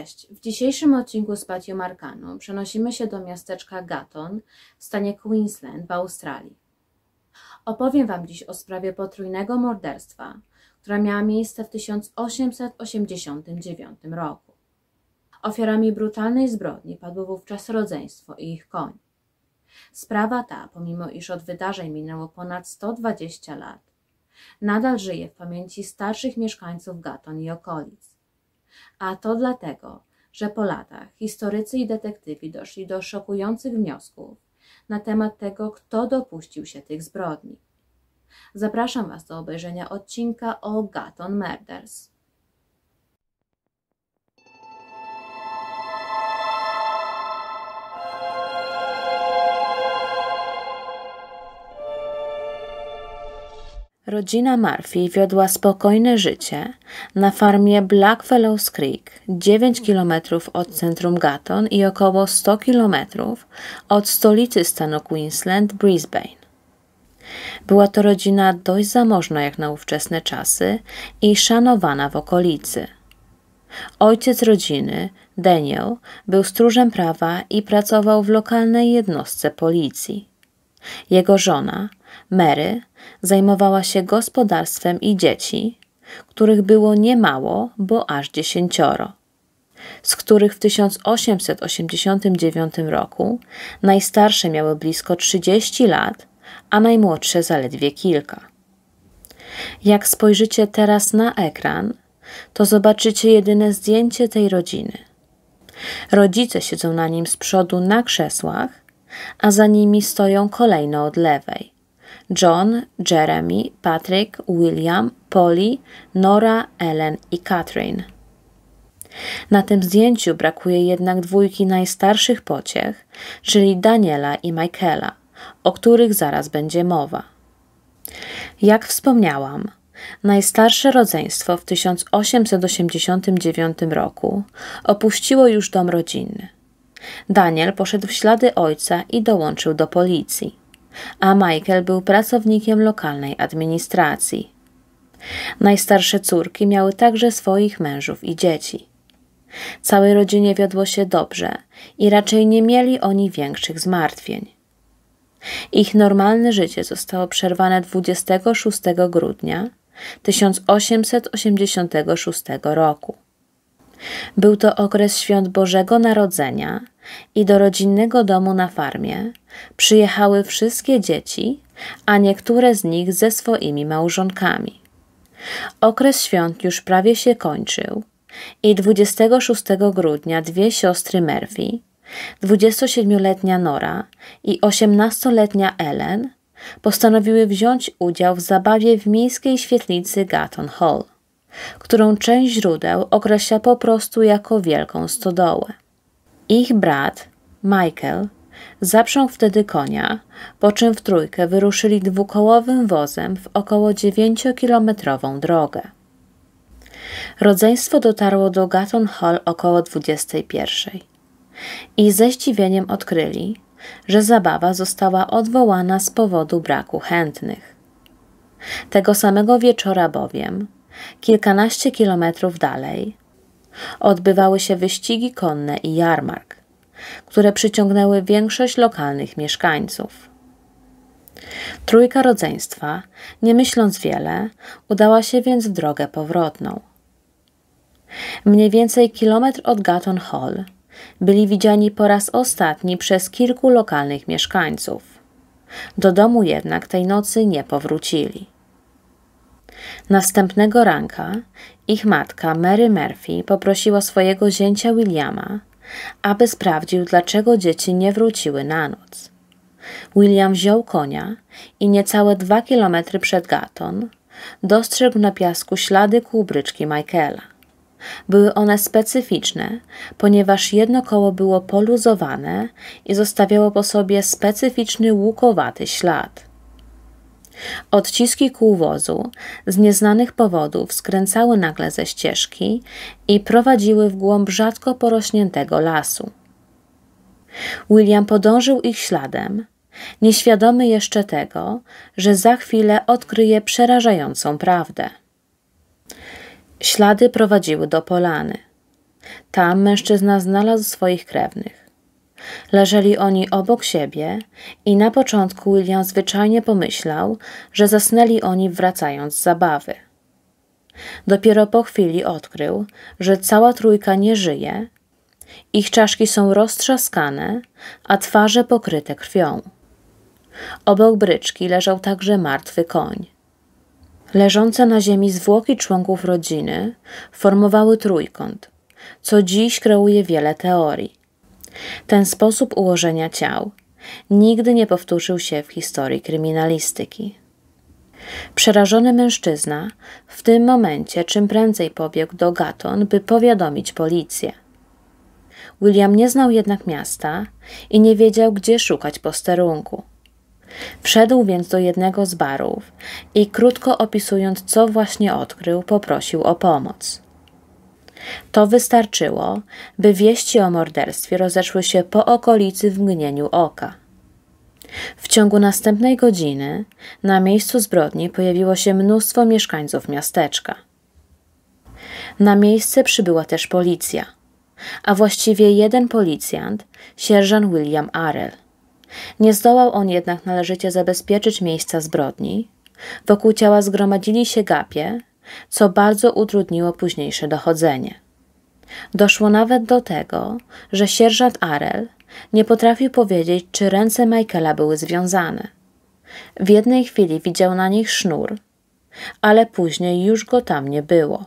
Cześć! W dzisiejszym odcinku z Patio Markanu przenosimy się do miasteczka Gatton w stanie Queensland w Australii. Opowiem Wam dziś o sprawie potrójnego morderstwa, która miała miejsce w 1889 roku. Ofiarami brutalnej zbrodni padło wówczas rodzeństwo i ich koń. Sprawa ta, pomimo iż od wydarzeń minęło ponad 120 lat, nadal żyje w pamięci starszych mieszkańców Gatton i okolic a to dlatego, że po latach historycy i detektywi doszli do szokujących wniosków na temat tego, kto dopuścił się tych zbrodni. Zapraszam Was do obejrzenia odcinka o Gaton Murders. Rodzina Murphy wiodła spokojne życie na farmie Blackfellows Creek, 9 km od centrum Gatton i około 100 km od stolicy stanu Queensland, Brisbane. Była to rodzina dość zamożna jak na ówczesne czasy i szanowana w okolicy. Ojciec rodziny, Daniel, był stróżem prawa i pracował w lokalnej jednostce policji. Jego żona, Mary zajmowała się gospodarstwem i dzieci, których było niemało, bo aż dziesięcioro, z których w 1889 roku najstarsze miały blisko 30 lat, a najmłodsze zaledwie kilka. Jak spojrzycie teraz na ekran, to zobaczycie jedyne zdjęcie tej rodziny. Rodzice siedzą na nim z przodu na krzesłach, a za nimi stoją kolejno od lewej. John, Jeremy, Patrick, William, Polly, Nora, Ellen i Katrin. Na tym zdjęciu brakuje jednak dwójki najstarszych pociech, czyli Daniela i Michaela, o których zaraz będzie mowa. Jak wspomniałam, najstarsze rodzeństwo w 1889 roku opuściło już dom rodzinny. Daniel poszedł w ślady ojca i dołączył do policji a Michael był pracownikiem lokalnej administracji. Najstarsze córki miały także swoich mężów i dzieci. Całej rodzinie wiodło się dobrze i raczej nie mieli oni większych zmartwień. Ich normalne życie zostało przerwane 26 grudnia 1886 roku. Był to okres świąt Bożego Narodzenia i do rodzinnego domu na farmie przyjechały wszystkie dzieci, a niektóre z nich ze swoimi małżonkami. Okres świąt już prawie się kończył i 26 grudnia dwie siostry Murphy, 27-letnia Nora i 18-letnia Ellen, postanowiły wziąć udział w zabawie w miejskiej świetlicy Gatton Hall, którą część źródeł określa po prostu jako wielką stodołę. Ich brat, Michael, zaprzął wtedy konia, po czym w trójkę wyruszyli dwukołowym wozem w około dziewięciokilometrową drogę. Rodzeństwo dotarło do Gatton Hall około 21. I ze zdziwieniem odkryli, że zabawa została odwołana z powodu braku chętnych. Tego samego wieczora bowiem, kilkanaście kilometrów dalej, odbywały się wyścigi konne i jarmark, które przyciągnęły większość lokalnych mieszkańców. Trójka rodzeństwa, nie myśląc wiele, udała się więc w drogę powrotną. Mniej więcej kilometr od Gatton Hall byli widziani po raz ostatni przez kilku lokalnych mieszkańców. Do domu jednak tej nocy nie powrócili. Następnego ranka ich matka Mary Murphy poprosiła swojego zięcia Williama, aby sprawdził, dlaczego dzieci nie wróciły na noc. William wziął konia i niecałe dwa kilometry przed Gaton dostrzegł na piasku ślady kółbryczki Michaela. Były one specyficzne, ponieważ jedno koło było poluzowane i zostawiało po sobie specyficzny łukowaty ślad. Odciski kół wozu z nieznanych powodów skręcały nagle ze ścieżki i prowadziły w głąb rzadko porośniętego lasu. William podążył ich śladem, nieświadomy jeszcze tego, że za chwilę odkryje przerażającą prawdę. Ślady prowadziły do polany. Tam mężczyzna znalazł swoich krewnych. Leżeli oni obok siebie i na początku William zwyczajnie pomyślał, że zasnęli oni wracając z zabawy. Dopiero po chwili odkrył, że cała trójka nie żyje, ich czaszki są roztrzaskane, a twarze pokryte krwią. Obok bryczki leżał także martwy koń. Leżące na ziemi zwłoki członków rodziny formowały trójkąt, co dziś kreuje wiele teorii. Ten sposób ułożenia ciał nigdy nie powtórzył się w historii kryminalistyki. Przerażony mężczyzna w tym momencie czym prędzej pobiegł do Gaton, by powiadomić policję. William nie znał jednak miasta i nie wiedział, gdzie szukać posterunku. Wszedł więc do jednego z barów i krótko opisując, co właśnie odkrył, poprosił o pomoc. To wystarczyło, by wieści o morderstwie rozeszły się po okolicy w mgnieniu oka. W ciągu następnej godziny na miejscu zbrodni pojawiło się mnóstwo mieszkańców miasteczka. Na miejsce przybyła też policja, a właściwie jeden policjant, sierżant William Arel. Nie zdołał on jednak należycie zabezpieczyć miejsca zbrodni. Wokół ciała zgromadzili się gapie, co bardzo utrudniło późniejsze dochodzenie. Doszło nawet do tego, że sierżant Arel nie potrafił powiedzieć, czy ręce Michaela były związane. W jednej chwili widział na nich sznur, ale później już go tam nie było.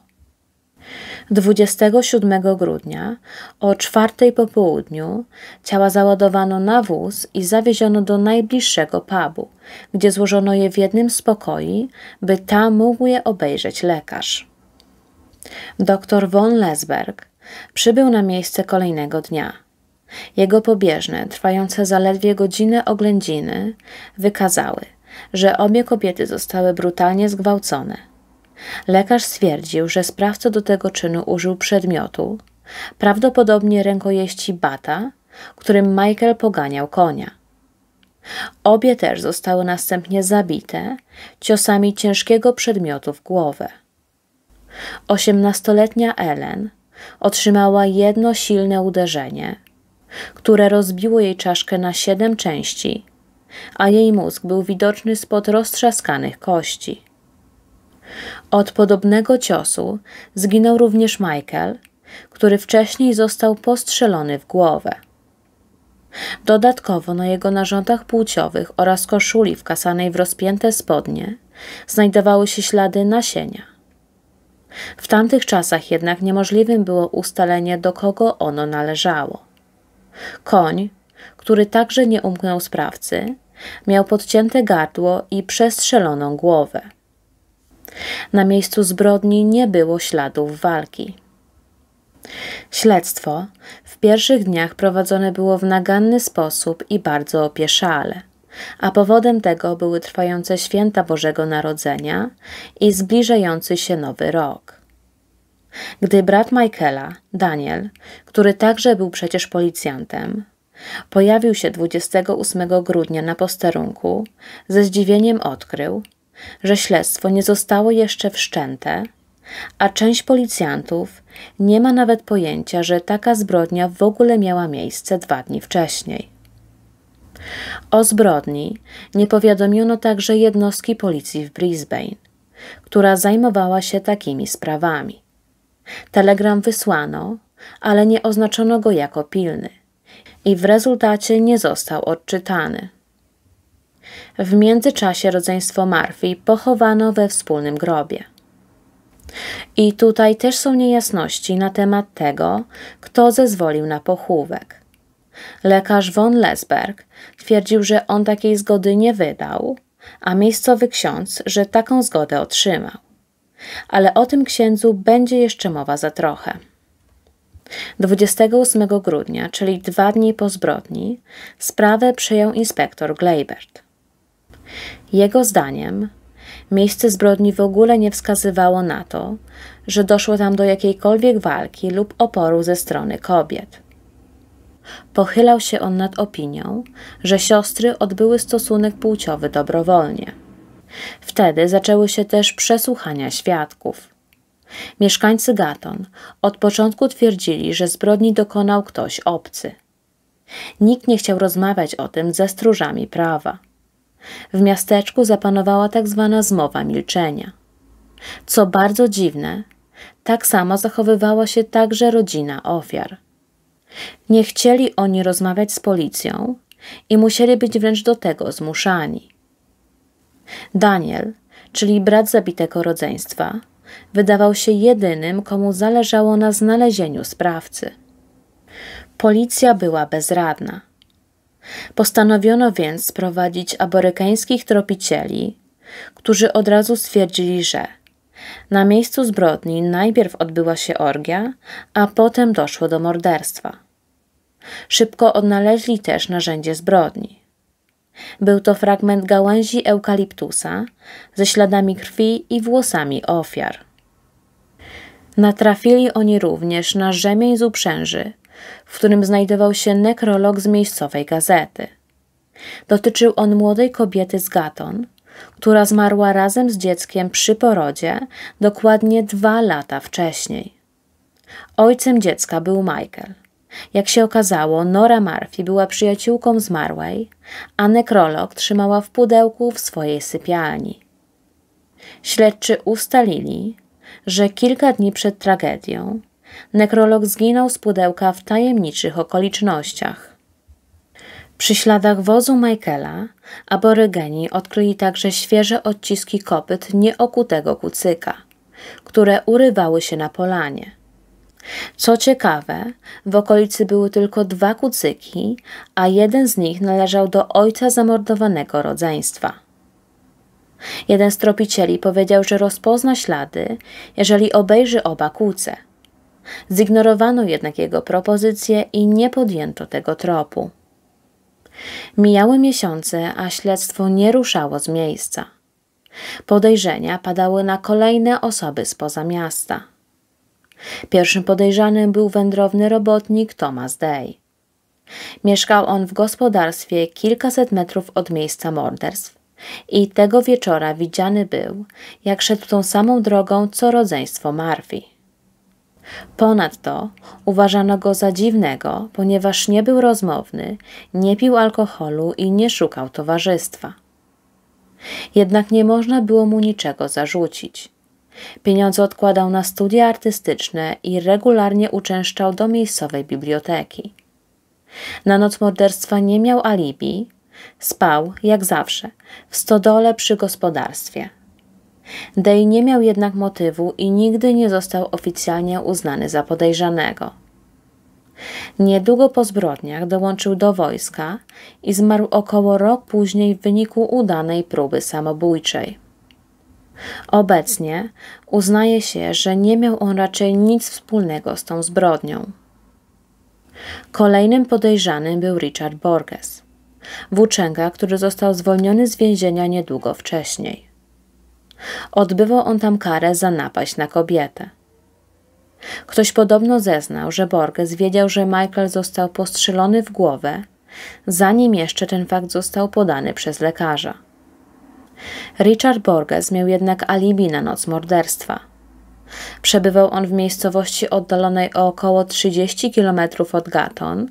27 grudnia o czwartej po południu ciała załadowano na wóz i zawieziono do najbliższego pubu, gdzie złożono je w jednym z pokoi, by tam mógł je obejrzeć lekarz. Doktor von Lesberg przybył na miejsce kolejnego dnia. Jego pobieżne, trwające zaledwie godzinę oględziny wykazały, że obie kobiety zostały brutalnie zgwałcone – Lekarz stwierdził, że sprawca do tego czynu użył przedmiotu, prawdopodobnie rękojeści bata, którym Michael poganiał konia. Obie też zostały następnie zabite ciosami ciężkiego przedmiotu w głowę. Osiemnastoletnia Ellen otrzymała jedno silne uderzenie, które rozbiło jej czaszkę na siedem części, a jej mózg był widoczny spod roztrzaskanych kości. Od podobnego ciosu zginął również Michael, który wcześniej został postrzelony w głowę. Dodatkowo na jego narządach płciowych oraz koszuli wkasanej w rozpięte spodnie znajdowały się ślady nasienia. W tamtych czasach jednak niemożliwym było ustalenie, do kogo ono należało. Koń, który także nie umknął sprawcy, miał podcięte gardło i przestrzeloną głowę. Na miejscu zbrodni nie było śladów walki. Śledztwo w pierwszych dniach prowadzone było w naganny sposób i bardzo opieszale, a powodem tego były trwające święta Bożego Narodzenia i zbliżający się nowy rok. Gdy brat Michaela, Daniel, który także był przecież policjantem, pojawił się 28 grudnia na posterunku, ze zdziwieniem odkrył, że śledztwo nie zostało jeszcze wszczęte, a część policjantów nie ma nawet pojęcia, że taka zbrodnia w ogóle miała miejsce dwa dni wcześniej. O zbrodni nie powiadomiono także jednostki policji w Brisbane, która zajmowała się takimi sprawami. Telegram wysłano, ale nie oznaczono go jako pilny i w rezultacie nie został odczytany. W międzyczasie rodzeństwo Marfi pochowano we wspólnym grobie. I tutaj też są niejasności na temat tego, kto zezwolił na pochówek. Lekarz von Lesberg twierdził, że on takiej zgody nie wydał, a miejscowy ksiądz, że taką zgodę otrzymał. Ale o tym księdzu będzie jeszcze mowa za trochę. 28 grudnia, czyli dwa dni po zbrodni, sprawę przejął inspektor Gleibert. Jego zdaniem miejsce zbrodni w ogóle nie wskazywało na to, że doszło tam do jakiejkolwiek walki lub oporu ze strony kobiet. Pochylał się on nad opinią, że siostry odbyły stosunek płciowy dobrowolnie. Wtedy zaczęły się też przesłuchania świadków. Mieszkańcy Gaton od początku twierdzili, że zbrodni dokonał ktoś obcy. Nikt nie chciał rozmawiać o tym ze stróżami prawa. W miasteczku zapanowała tak zwana zmowa milczenia. Co bardzo dziwne, tak samo zachowywała się także rodzina ofiar. Nie chcieli oni rozmawiać z policją i musieli być wręcz do tego zmuszani. Daniel, czyli brat zabitego rodzeństwa, wydawał się jedynym, komu zależało na znalezieniu sprawcy. Policja była bezradna. Postanowiono więc sprowadzić aborykeńskich tropicieli, którzy od razu stwierdzili, że na miejscu zbrodni najpierw odbyła się orgia, a potem doszło do morderstwa. Szybko odnaleźli też narzędzie zbrodni. Był to fragment gałęzi eukaliptusa ze śladami krwi i włosami ofiar. Natrafili oni również na rzemień z uprzęży, w którym znajdował się nekrolog z miejscowej gazety. Dotyczył on młodej kobiety z Gaton, która zmarła razem z dzieckiem przy porodzie dokładnie dwa lata wcześniej. Ojcem dziecka był Michael. Jak się okazało, Nora Murphy była przyjaciółką zmarłej, a nekrolog trzymała w pudełku w swojej sypialni. Śledczy ustalili, że kilka dni przed tragedią Nekrolog zginął z pudełka w tajemniczych okolicznościach. Przy śladach wozu Michaela aborygeni odkryli także świeże odciski kopyt nieokutego kucyka, które urywały się na polanie. Co ciekawe, w okolicy były tylko dwa kucyki, a jeden z nich należał do ojca zamordowanego rodzeństwa. Jeden z tropicieli powiedział, że rozpozna ślady, jeżeli obejrzy oba kuce – Zignorowano jednak jego propozycję i nie podjęto tego tropu. Mijały miesiące, a śledztwo nie ruszało z miejsca. Podejrzenia padały na kolejne osoby spoza miasta. Pierwszym podejrzanym był wędrowny robotnik Thomas Day. Mieszkał on w gospodarstwie kilkaset metrów od miejsca morderstw i tego wieczora widziany był, jak szedł tą samą drogą co rodzeństwo Marfi. Ponadto uważano go za dziwnego, ponieważ nie był rozmowny, nie pił alkoholu i nie szukał towarzystwa. Jednak nie można było mu niczego zarzucić. Pieniądze odkładał na studia artystyczne i regularnie uczęszczał do miejscowej biblioteki. Na noc morderstwa nie miał alibi, spał, jak zawsze, w stodole przy gospodarstwie, Day nie miał jednak motywu i nigdy nie został oficjalnie uznany za podejrzanego. Niedługo po zbrodniach dołączył do wojska i zmarł około rok później w wyniku udanej próby samobójczej. Obecnie uznaje się, że nie miał on raczej nic wspólnego z tą zbrodnią. Kolejnym podejrzanym był Richard Borges, włóczęga, który został zwolniony z więzienia niedługo wcześniej. Odbywał on tam karę za napaść na kobietę. Ktoś podobno zeznał, że Borges wiedział, że Michael został postrzelony w głowę, zanim jeszcze ten fakt został podany przez lekarza. Richard Borges miał jednak alibi na noc morderstwa. Przebywał on w miejscowości oddalonej o około 30 km od Gaton,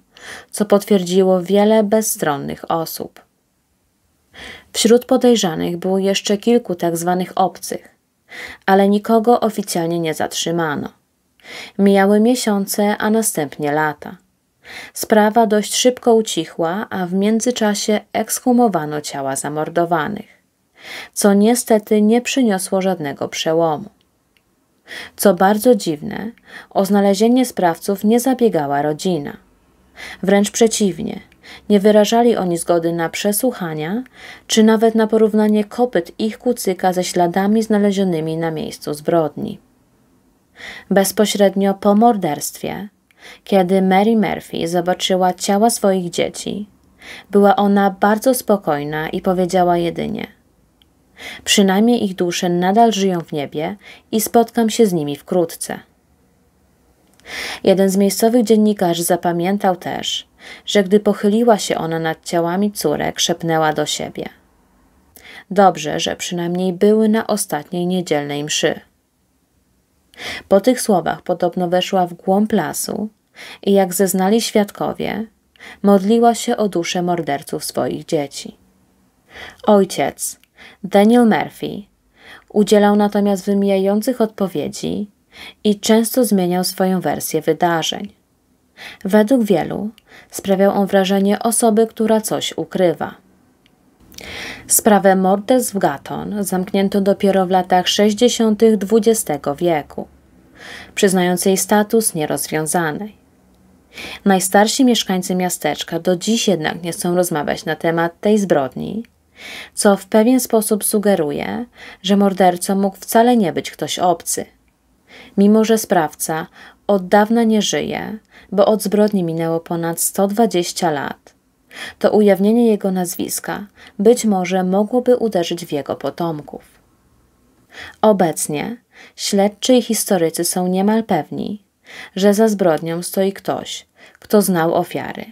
co potwierdziło wiele bezstronnych osób. Wśród podejrzanych było jeszcze kilku tak zwanych obcych, ale nikogo oficjalnie nie zatrzymano. Mijały miesiące, a następnie lata. Sprawa dość szybko ucichła, a w międzyczasie ekshumowano ciała zamordowanych, co niestety nie przyniosło żadnego przełomu. Co bardzo dziwne, o znalezienie sprawców nie zabiegała rodzina. Wręcz przeciwnie – nie wyrażali oni zgody na przesłuchania, czy nawet na porównanie kopyt ich kucyka ze śladami znalezionymi na miejscu zbrodni. Bezpośrednio po morderstwie, kiedy Mary Murphy zobaczyła ciała swoich dzieci, była ona bardzo spokojna i powiedziała jedynie: Przynajmniej ich dusze nadal żyją w niebie i spotkam się z nimi wkrótce. Jeden z miejscowych dziennikarzy zapamiętał też, że gdy pochyliła się ona nad ciałami córek, szepnęła do siebie. Dobrze, że przynajmniej były na ostatniej niedzielnej mszy. Po tych słowach podobno weszła w głąb lasu i, jak zeznali świadkowie, modliła się o duszę morderców swoich dzieci. Ojciec, Daniel Murphy, udzielał natomiast wymijających odpowiedzi i często zmieniał swoją wersję wydarzeń. Według wielu sprawiał on wrażenie osoby, która coś ukrywa. Sprawę morderstw Gaton zamknięto dopiero w latach 60. XX wieku, przyznając jej status nierozwiązanej. Najstarsi mieszkańcy miasteczka do dziś jednak nie chcą rozmawiać na temat tej zbrodni, co w pewien sposób sugeruje, że mordercą mógł wcale nie być ktoś obcy – mimo że sprawca od dawna nie żyje, bo od zbrodni minęło ponad 120 lat. To ujawnienie jego nazwiska być może mogłoby uderzyć w jego potomków. Obecnie śledczy i historycy są niemal pewni, że za zbrodnią stoi ktoś, kto znał ofiary.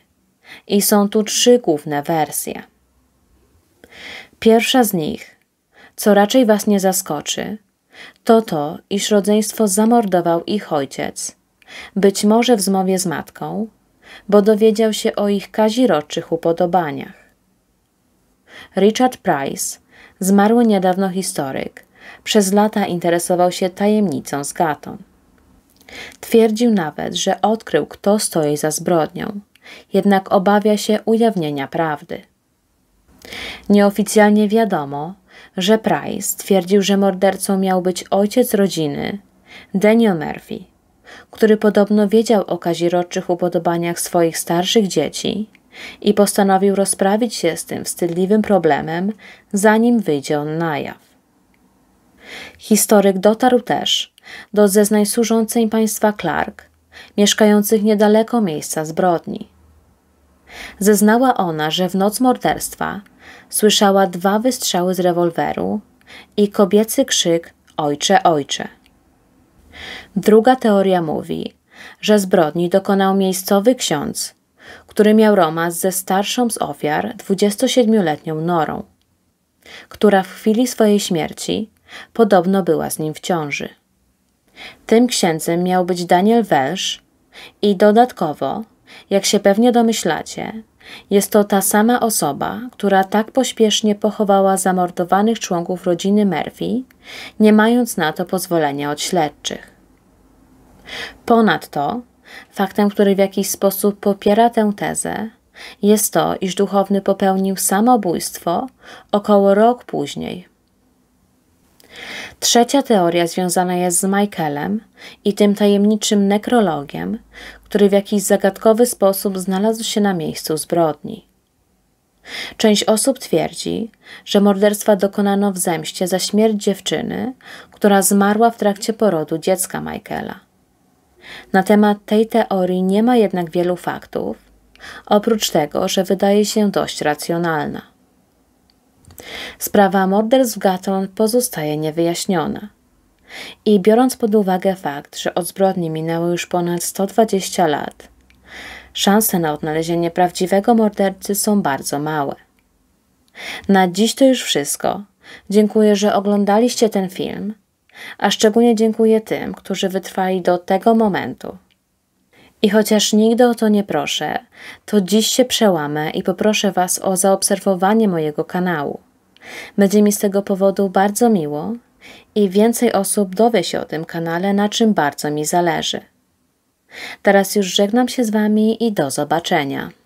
I są tu trzy główne wersje. Pierwsza z nich, co raczej Was nie zaskoczy, to to, iż rodzeństwo zamordował ich ojciec, być może w zmowie z matką, bo dowiedział się o ich kaziroczych upodobaniach. Richard Price, zmarły niedawno historyk, przez lata interesował się tajemnicą z Gatą. Twierdził nawet, że odkrył, kto stoi za zbrodnią, jednak obawia się ujawnienia prawdy. Nieoficjalnie wiadomo, że Price stwierdził, że mordercą miał być ojciec rodziny, Daniel Murphy, który podobno wiedział o kaziroczych upodobaniach swoich starszych dzieci i postanowił rozprawić się z tym wstydliwym problemem, zanim wyjdzie on na jaw. Historyk dotarł też do zeznań służącej państwa Clark, mieszkających niedaleko miejsca zbrodni Zeznała ona, że w noc morderstwa słyszała dwa wystrzały z rewolweru i kobiecy krzyk ojcze, ojcze. Druga teoria mówi, że zbrodni dokonał miejscowy ksiądz, który miał romans ze starszą z ofiar 27-letnią Norą, która w chwili swojej śmierci podobno była z nim w ciąży. Tym księdzem miał być Daniel Welsh i dodatkowo jak się pewnie domyślacie, jest to ta sama osoba, która tak pośpiesznie pochowała zamordowanych członków rodziny Murphy, nie mając na to pozwolenia od śledczych. Ponadto, faktem, który w jakiś sposób popiera tę tezę, jest to, iż duchowny popełnił samobójstwo około rok później, Trzecia teoria związana jest z Michaelem i tym tajemniczym nekrologiem, który w jakiś zagadkowy sposób znalazł się na miejscu zbrodni. Część osób twierdzi, że morderstwa dokonano w zemście za śmierć dziewczyny, która zmarła w trakcie porodu dziecka Michaela. Na temat tej teorii nie ma jednak wielu faktów, oprócz tego, że wydaje się dość racjonalna. Sprawa morderstw Gatron pozostaje niewyjaśniona. I biorąc pod uwagę fakt, że od zbrodni minęło już ponad 120 lat, szanse na odnalezienie prawdziwego mordercy są bardzo małe. Na dziś to już wszystko. Dziękuję, że oglądaliście ten film, a szczególnie dziękuję tym, którzy wytrwali do tego momentu. I chociaż nigdy o to nie proszę, to dziś się przełamę i poproszę Was o zaobserwowanie mojego kanału. Będzie mi z tego powodu bardzo miło i więcej osób dowie się o tym kanale, na czym bardzo mi zależy. Teraz już żegnam się z Wami i do zobaczenia.